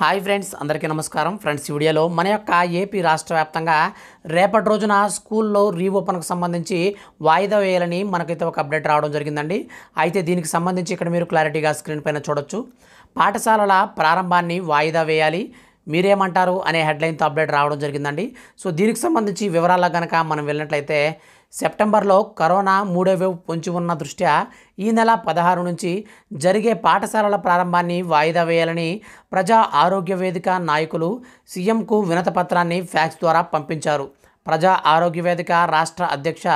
hi friends అందరికీ నమస్కారం friends వీడియోలో మన యొక్క ఏపీ రాష్ట్ర వ్యాప్తంగా రేపటి రోజున స్కూల్లో రీఓపెన్కు సంబంధించి వాయిదా వేయాలని మనకైతే ఒక అప్డేట్ రావడం జరిగిందండి అయితే దీనికి సంబంధించి ఇక్కడ మీరు క్లారిటీగా స్క్రీన్ పైన చూడొచ్చు పాఠశాలల ప్రారంభాన్ని వాయిదా వేయాలి మీరేమంటారు అనే హెడ్లైన్తో అప్డేట్ రావడం జరిగిందండి సో దీనికి సంబంధించి వివరాలు కనుక మనం వెళ్ళినట్లయితే సెప్టెంబర్లో కరోనా మూడో వేవ్ పొంచి ఉన్న దృష్ట్యా ఈ నెల పదహారు నుంచి జరిగే పాఠశాలల ప్రారంభాన్ని వాయిదా వేయాలని ప్రజా ఆరోగ్య వేదిక నాయకులు సీఎంకు వినతపత్రాన్ని ఫ్యాక్స్ ద్వారా పంపించారు ప్రజా ఆరోగ్య వేదిక రాష్ట్ర అధ్యక్ష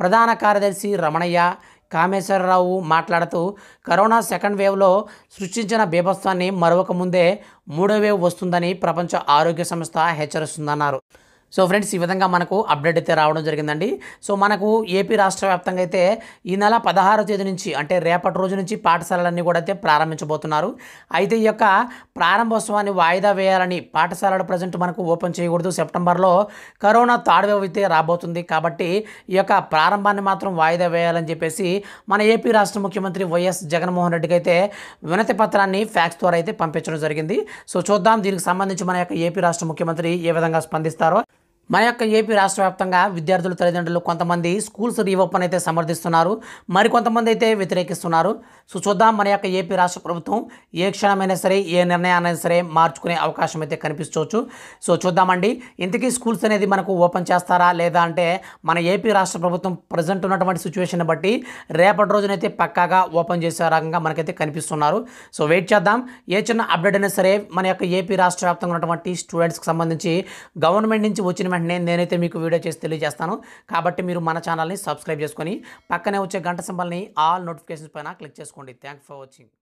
ప్రధాన కార్యదర్శి రమణయ్య కామేశ్వరరావు మాట్లాడుతూ కరోనా సెకండ్ వేవ్లో సృష్టించిన బీభత్సాన్ని మరొక ముందే మూడో వేవ్ వస్తుందని ప్రపంచ ఆరోగ్య సంస్థ హెచ్చరిస్తుందన్నారు సో ఫ్రెండ్స్ ఈ విధంగా మనకు అప్డేట్ అయితే రావడం జరిగిందండి సో మనకు ఏపీ రాష్ట్ర వ్యాప్తంగా అయితే ఈ నెల పదహారో తేదీ నుంచి అంటే రేపటి రోజు నుంచి పాఠశాలలన్నీ కూడా అయితే ప్రారంభించబోతున్నారు అయితే ఈ యొక్క ప్రారంభోత్సవాన్ని వాయిదా వేయాలని పాఠశాలలు ప్రజెంట్ మనకు ఓపెన్ చేయకూడదు సెప్టెంబర్లో కరోనా తాడవేవ్ అయితే రాబోతుంది కాబట్టి ఈ యొక్క ప్రారంభాన్ని మాత్రం వాయిదా వేయాలని చెప్పేసి మన ఏపీ రాష్ట్ర ముఖ్యమంత్రి వైఎస్ జగన్మోహన్ రెడ్డికి అయితే వినతి పత్రాన్ని ఫ్యాక్స్ ద్వారా అయితే పంపించడం జరిగింది సో చూద్దాం దీనికి సంబంధించి మన యొక్క ఏపీ రాష్ట్ర ముఖ్యమంత్రి ఏ విధంగా స్పందిస్తారో మన యొక్క ఏపీ రాష్ట్ర వ్యాప్తంగా విద్యార్థుల తల్లిదండ్రులు కొంతమంది స్కూల్స్ రీఓపెన్ అయితే సమర్థిస్తున్నారు మరికొంతమంది అయితే వ్యతిరేకిస్తున్నారు సో చూద్దాం మన యొక్క ఏపీ రాష్ట్ర ప్రభుత్వం ఏ క్షణమైనా సరే ఏ నిర్ణయాన్నైనా సరే మార్చుకునే అవకాశం అయితే కనిపించవచ్చు సో చూద్దామండి ఇంతకీ స్కూల్స్ అనేది మనకు ఓపెన్ చేస్తారా లేదా అంటే మన ఏపీ రాష్ట్ర ప్రభుత్వం ప్రజెంట్ ఉన్నటువంటి సిచ్యువేషన్ బట్టి రేపటి రోజునైతే పక్కాగా ఓపెన్ చేసే రకంగా మనకైతే కనిపిస్తున్నారు సో వెయిట్ చేద్దాం ఏ చిన్న అప్డేట్ అయినా సరే మన యొక్క ఏపీ రాష్ట్ర వ్యాప్తంగా ఉన్నటువంటి స్టూడెంట్స్కి సంబంధించి గవర్నమెంట్ నుంచి వచ్చిన నేను నేనైతే మీకు వీడియో చేసి తెలియజేస్తాను కాబట్టి మీరు మన ఛానల్ని సబ్స్క్రైబ్ చేసుకొని పక్కనే వచ్చే గంట సింబల్ని ఆల్ నోటిఫికేషన్స్ పైన క్లిక్ చేసుకోండి థ్యాంక్స్ ఫర్ వాచింగ్